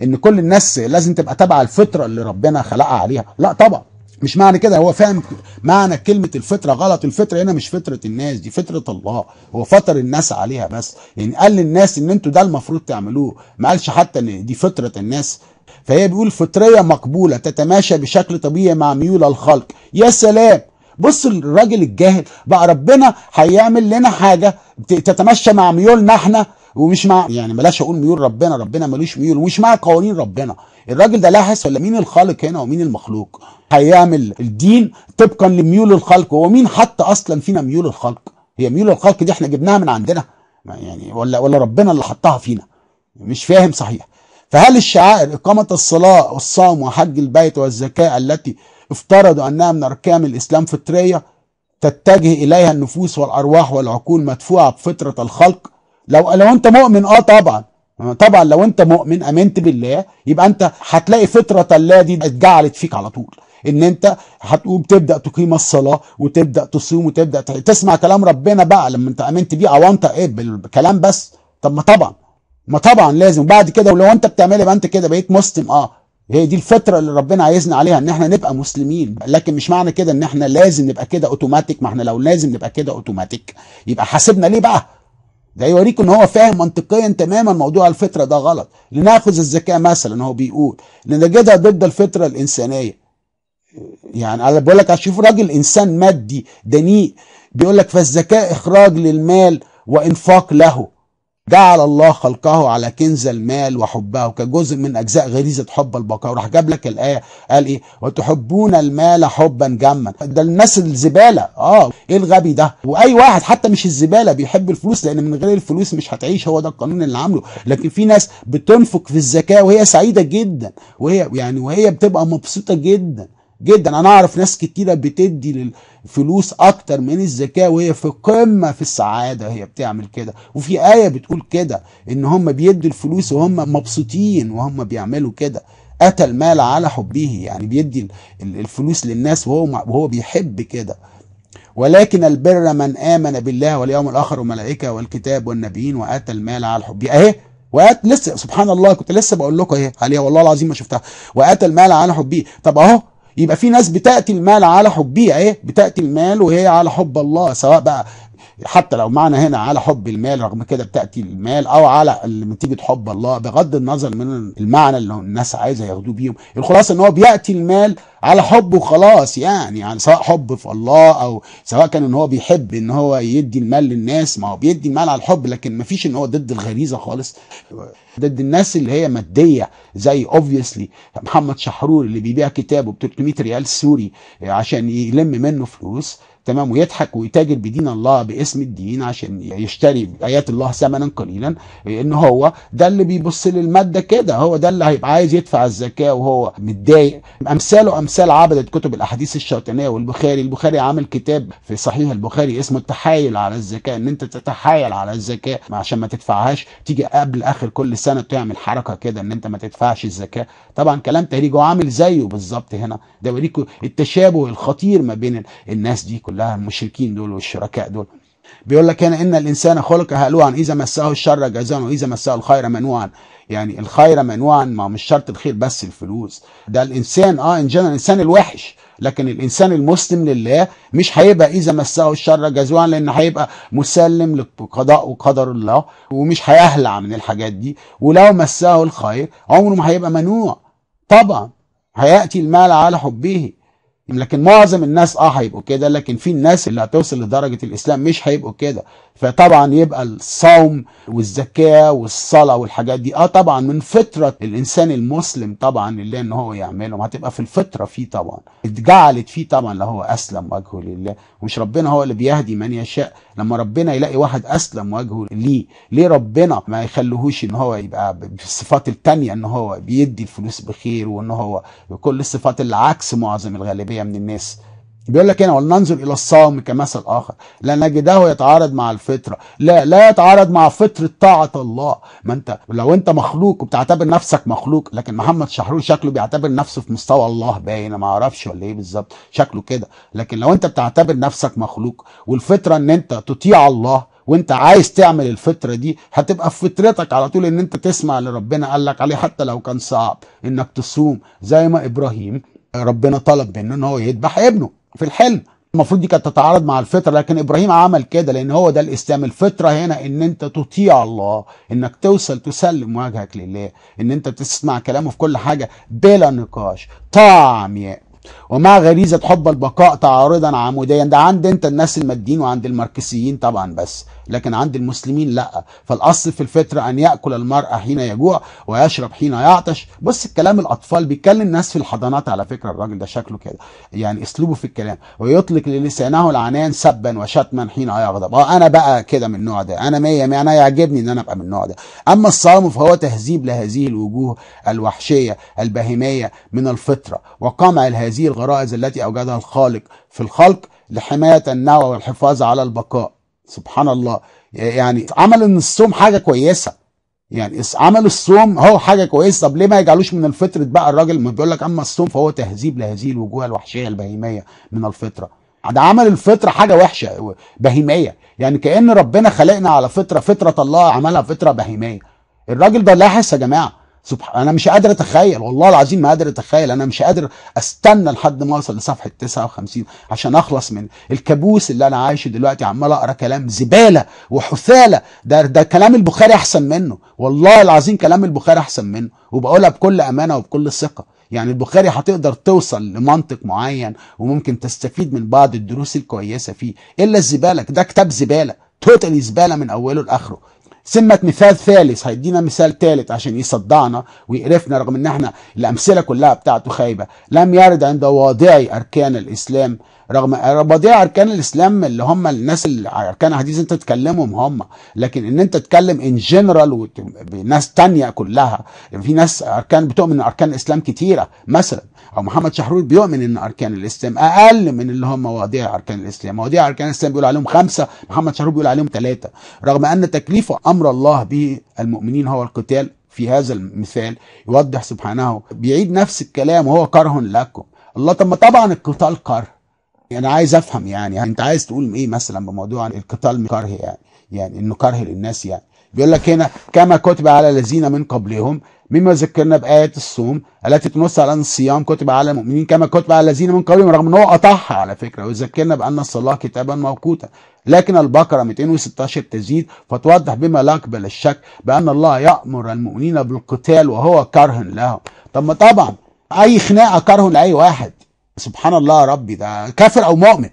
ان كل الناس لازم تبقى تابعه الفطره اللي ربنا خلقها عليها لا طبعا مش معنى كده هو فاهم معنى كلمة الفطرة غلط الفطرة هنا مش فطرة الناس دي فطرة الله هو فطر الناس عليها بس يعني قال للناس ان انتوا ده المفروض تعملوه ما قالش حتى ان دي فطرة الناس فهي بيقول فطرية مقبولة تتماشى بشكل طبيعي مع ميول الخلق يا سلام بص الراجل الجاهل بقى ربنا هيعمل لنا حاجة تتمشى مع ميولنا احنا ومش مع يعني بلاش اقول ميول ربنا ربنا ملوش ميول ومش مع قوانين ربنا الراجل ده لاحس ولا مين الخالق هنا ومين المخلوق هيعمل الدين طبقا لميول الخلق هو مين حط اصلا فينا ميول الخلق هي ميول الخلق دي احنا جبناها من عندنا يعني ولا ولا ربنا اللي حطها فينا مش فاهم صحيح فهل الشعائر إقامة الصلاة والصوم وحج البيت والزكاة التي افترضوا أنها من أركان الإسلام فطرية تتجه إليها النفوس والأرواح والعقول مدفوعة بفطرة الخلق لو لو أنت مؤمن أه طبعا طبعا لو أنت مؤمن أمنت بالله يبقى أنت هتلاقي فطرة الله دي اتجعلت فيك على طول ان انت هتقوم تبدا تقيم الصلاه وتبدا تصوم وتبدا تسمع كلام ربنا بقى لما انت امنت بيه او انت ايه بالكلام بس طب ما طبعا ما طبعا لازم وبعد كده ولو انت بتعمل يبقى انت كده بقيت مسلم اه هي دي الفترة اللي ربنا عايزنا عليها ان احنا نبقى مسلمين لكن مش معنى كده ان احنا لازم نبقى كده اوتوماتيك ما احنا لو لازم نبقى كده اوتوماتيك يبقى حاسبنا ليه بقى ده يوريك ان هو فاهم منطقيا تماما موضوع الفطرة ده غلط لناخذ الزكاة مثلا هو بيقول لنجدها ضد الفطرة الانسانية يعني انا بقول لك اشوف راجل انسان مادي دنيء بيقول لك فالزكاة اخراج للمال وانفاق له جعل الله خلقه على كنز المال وحبه كجزء من اجزاء غريزه حب البقاء وراح جاب لك الايه قال ايه وتحبون المال حبا جما ده الناس الزباله اه ايه الغبي ده واي واحد حتى مش الزباله بيحب الفلوس لان من غير الفلوس مش هتعيش هو ده القانون اللي عامله لكن في ناس بتنفق في الزكاه وهي سعيده جدا وهي يعني وهي بتبقى مبسوطه جدا جدا انا اعرف ناس كتيره بتدي للفلوس اكتر من الزكاه وهي في قمه في السعاده هي بتعمل كده وفي ايه بتقول كده ان هم بيدوا الفلوس وهم مبسوطين وهم بيعملوا كده اتى المال على حبه يعني بيدي الفلوس للناس وهو وهو بيحب كده ولكن البر من امن بالله واليوم الاخر والملائكه والكتاب والنبيين واتى المال على حبه اهي وقت لسه سبحان الله كنت لسه بقول لكم اهي عليها والله العظيم ما شفتها واتى المال على حبه طب اهو يبقى في ناس بتأتي المال على حبيه ايه بتأتي المال وهي على حب الله سواء بقى حتى لو معنى هنا على حب المال رغم كده بتأتي المال او على نتيجة حب الله بغض النظر من المعنى اللي الناس عايزة ياخدوه بيهم الخلاصة ان هو بيأتي المال على حبه خلاص يعني يعني سواء حب في الله او سواء كان ان هو بيحب ان هو يدي المال للناس ما هو بيدي المال على الحب لكن ما فيش ان هو ضد الغريزه خالص ضد الناس اللي هي ماديه زي اوبفيسلي محمد شحرور اللي بيبيع كتابه ب 300 ريال سوري عشان يلم منه فلوس تمام ويضحك ويتاجر بدين الله باسم الدين عشان يشتري ايات الله ثمنا قليلا ان هو ده اللي بيبص للماده كده هو ده اللي هيبقى عايز يدفع الزكاه وهو متضايق امثاله امثال الرسالة عبدت كتب الأحاديث الشيطانية والبخاري البخاري عامل كتاب في صحيح البخاري اسمه التحايل على الزكاة إن أنت تتحايل على الزكاة عشان ما تدفعهاش تيجي قبل آخر كل سنة تعمل حركة كده إن أنت ما تدفعش الزكاة طبعا كلام تهريج وعامل زيه بالظبط هنا ده يوريكوا التشابه الخطير ما بين الناس دي كلها المشركين دول والشركاء دول بيقول لك هنا إن الإنسان خلق هلوعا إذا مسه الشر جزاء وإذا مسه الخير منوعا يعني الخير منوعا ما مش شرط الخير بس الفلوس ده الانسان اه ان جنرال الانسان الوحش لكن الانسان المسلم لله مش هيبقى اذا مسه الشر جزوعا لان هيبقى مسلم لقضاء وقدر الله ومش هيهلع من الحاجات دي ولو مسه الخير عمره ما هيبقى منوع طبعا هياتي المال على حبه لكن معظم الناس اه هيبقوا كده لكن في الناس اللي هتوصل لدرجه الاسلام مش هيبقوا كده فطبعا يبقى الصوم والزكاه والصلاه والحاجات دي اه طبعا من فطره الانسان المسلم طبعا اللي ان هو يعملهم هتبقى في الفطره فيه طبعا اتجعلت فيه طبعا لو هو اسلم وجهه لله ومش ربنا هو اللي بيهدي من يشاء لما ربنا يلاقي واحد اسلم وجهه ليه ليه ربنا ما يخليهوش ان هو يبقى بالصفات التانية ان هو بيدي الفلوس بخير وان هو بكل الصفات اللي عكس معظم الغالبيه من الناس بيقول لك هنا ولننظر الى الصوم كمثل اخر لا نجده يتعارض مع الفطره لا لا يتعارض مع فطره طاعه الله ما انت لو انت مخلوق وبتعتبر نفسك مخلوق لكن محمد شحرور شكله بيعتبر نفسه في مستوى الله باين ما اعرفش ولا ايه بالظبط شكله كده لكن لو انت بتعتبر نفسك مخلوق والفطره ان انت تطيع الله وانت عايز تعمل الفطره دي هتبقى في فطرتك على طول ان انت تسمع اللي ربنا قال لك عليه حتى لو كان صعب انك تصوم زي ما ابراهيم ربنا طلب منه ان هو يذبح ابنه في الحلم المفروض دي كانت تتعارض مع الفطره لكن ابراهيم عمل كده لان هو ده الاسلام الفطره هنا ان انت تطيع الله انك توصل تسلم وجهك لله ان انت تسمع كلامه في كل حاجه بلا نقاش طعم عمياء ومع غريزة حب البقاء تعارضا عموديا ده عند انت الناس الماديين وعند الماركسيين طبعا بس لكن عند المسلمين لا فالاصل في الفطرة ان يأكل المرأة حين يجوع ويشرب حين يعطش بص الكلام الاطفال بيتكلم ناس في الحضانات على فكرة الراجل ده شكله كده يعني اسلوبه في الكلام ويطلق للسانه العنان سبا وشتما حين يغضب اه انا بقى كده من النوع ده انا مية مية انا يعجبني ان انا ابقى من النوع ده اما الصام فهو تهذيب لهذه الوجوه الوحشية البهيمية من الفطرة وقمع لهذه الغرائز التي أوجدها الخالق في الخلق لحماية النوى والحفاظ على البقاء سبحان الله يعني عمل ان الصوم حاجة كويسة يعني عمل الصوم هو حاجة كويسة طب ليه ما يجعلوش من الفطرة بقى الراجل ما بيقول لك أما الصوم فهو تهذيب لهذه الوجوه الوحشية البهيمية من الفطرة ده عمل الفطرة حاجة وحشة بهيمية يعني كأن ربنا خلقنا على فطرة فطرة الله عملها فطرة بهيمية الراجل ده لاحظ يا جماعه سبحان انا مش قادر اتخيل والله العظيم ما قادر اتخيل انا مش قادر استنى لحد ما اوصل لصفحه 59 عشان اخلص من الكابوس اللي انا عايشه دلوقتي عمال اقرا كلام زباله وحثاله ده ده كلام البخاري احسن منه والله العظيم كلام البخاري احسن منه وبقولها بكل امانه وبكل ثقه يعني البخاري هتقدر توصل لمنطق معين وممكن تستفيد من بعض الدروس الكويسه فيه الا الزباله ده كتاب زباله توتالي زباله من اوله لاخره ثمة مثال ثالث هيدينا مثال ثالث عشان يصدعنا ويقرفنا رغم ان احنا الامثله كلها بتاعته خايبه لم يرد عند واضعي اركان الاسلام رغم مضيع اركان الاسلام اللي هم الناس اللي اركان الحديث انت تكلمهم هم لكن ان انت تتكلم ان جنرال وناس تانية كلها يعني في ناس اركان بتؤمن ان اركان الاسلام كتيره مثلا او محمد شحرور بيؤمن ان اركان الاسلام اقل من اللي هم مواضيع اركان الاسلام مواضيع اركان الاسلام بيقول عليهم خمسه محمد شحرور بيقول عليهم ثلاثه رغم ان تكليف امر الله به المؤمنين هو القتال في هذا المثال يوضح سبحانه بيعيد نفس الكلام وهو كره لكم الله طب طبعا القتال كره انا يعني عايز افهم يعني،, يعني انت عايز تقول ايه مثلا بموضوع القتال من كره يعني يعني انه كره للناس يعني بيقول لك هنا كما كتب على الذين من قبلهم مما ذكرنا بايه الصوم التي تنص على ان الصيام كتب على المؤمنين كما كتب على الذين من قبلهم رغم ان هو قطعها على فكره وذكرنا بان الصلاه كتابا موقوتا لكن البقره 216 تزيد فتوضح بما لا يقبل الشك بان الله يامر المؤمنين بالقتال وهو كره لهم طب ما طبعا اي خناقه كره لاي واحد سبحان الله يا ربي ده كافر او مؤمن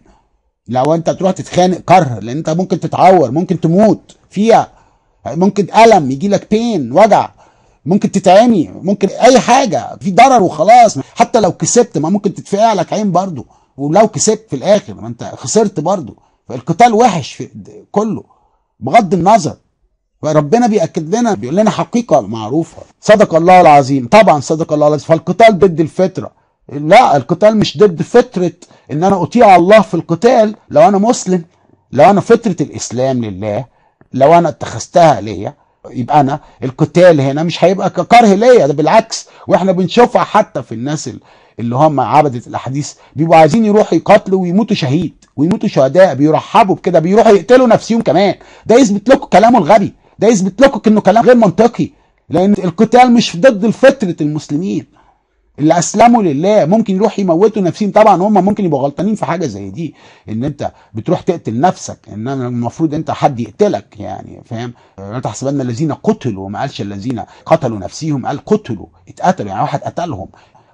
لو انت تروح تتخانق كره لان انت ممكن تتعور ممكن تموت فيها ممكن الم يجي لك بين وجع ممكن تتعمي ممكن اي حاجه في ضرر وخلاص حتى لو كسبت ما ممكن تتفقع لك عين برضه ولو كسبت في الاخر ما انت خسرت برضه فالقتال وحش في كله بغض النظر ربنا بيأكد لنا بيقول لنا حقيقة معروفة صدق الله العظيم طبعا صدق الله العظيم فالقتال ضد الفطرة لا القتال مش ضد فطرة ان انا اطيع الله في القتال لو انا مسلم لو انا فطرة الاسلام لله لو انا اتخذتها ليا يبقى انا القتال هنا مش هيبقى ككره ليا ده بالعكس واحنا بنشوفها حتى في الناس اللي هم عبدة الاحاديث بيبقوا عايزين يروحوا يقاتلوا ويموتوا شهيد ويموتوا شهداء بيرحبوا بكده بيروحوا يقتلوا نفسهم كمان ده يثبت لكم كلامه الغبي ده يثبت لكم انه كلام غير منطقي لان القتال مش ضد فطرة المسلمين اللي اسلموا لله ممكن يروح يموتوا نفسين طبعا هم ممكن يبقوا غلطانين في حاجه زي دي ان انت بتروح تقتل نفسك ان المفروض انت حد يقتلك يعني فاهم لا تحسبن الذين قتلوا ما قالش الذين قتلوا نفسيهم قال قتلوا اتقتلوا يعني واحد قتلهم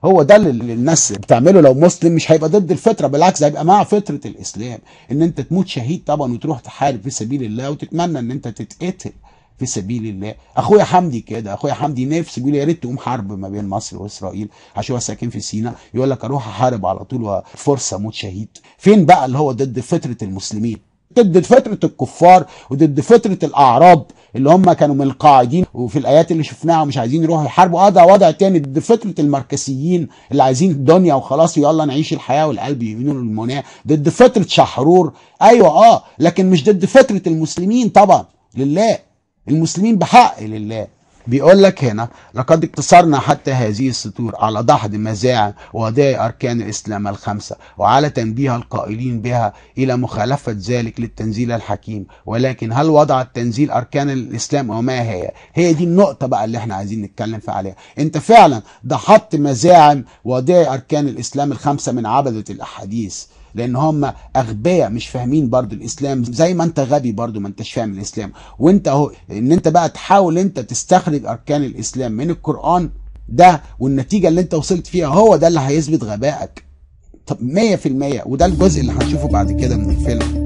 هو ده اللي الناس بتعمله لو مسلم مش هيبقى ضد الفطره بالعكس هيبقى مع فطره الاسلام ان انت تموت شهيد طبعا وتروح تحارب في سبيل الله وتتمنى ان انت تتقتل في سبيل الله اخويا حمدي كده اخويا حمدي نفسه بيقول يا ريت تقوم حرب ما بين مصر واسرائيل عشان هو ساكن في سينا يقول لك اروح احارب على طول وفرصه موت شهيد فين بقى اللي هو ضد فطره المسلمين ضد فطرة الكفار وضد فطرة الأعراب اللي هم كانوا من القاعدين وفي الآيات اللي شفناها ومش عايزين يروحوا يحاربوا اه ده وضع تاني ضد فطرة المركزيين اللي عايزين الدنيا وخلاص يلا نعيش الحياة والقلب يمينون المناة ضد فطرة شحرور أيوة اه لكن مش ضد فطرة المسلمين طبعا لله المسلمين بحق لله بيقول لك هنا لقد اقتصرنا حتى هذه السطور على دحض مزاعم وهدايا أركان الإسلام الخمسة وعلى تنبيه القائلين بها إلى مخالفة ذلك للتنزيل الحكيم ولكن هل وضع التنزيل أركان الإسلام وما هي هي دي النقطة بقى اللي احنا عايزين نتكلم في عليها انت فعلا ضحضت مزاعم وهدايا أركان الإسلام الخمسة من عبدة الأحاديث لان هم اغبياء مش فاهمين برضو الاسلام زي ما انت غبي برضو ما انتش فاهم الاسلام وانت اهو ان انت بقى تحاول انت تستخرج اركان الاسلام من القرآن ده والنتيجة اللي انت وصلت فيها هو ده اللي هيثبت غبائك طب 100% وده الجزء اللي هنشوفه بعد كده من الفيلم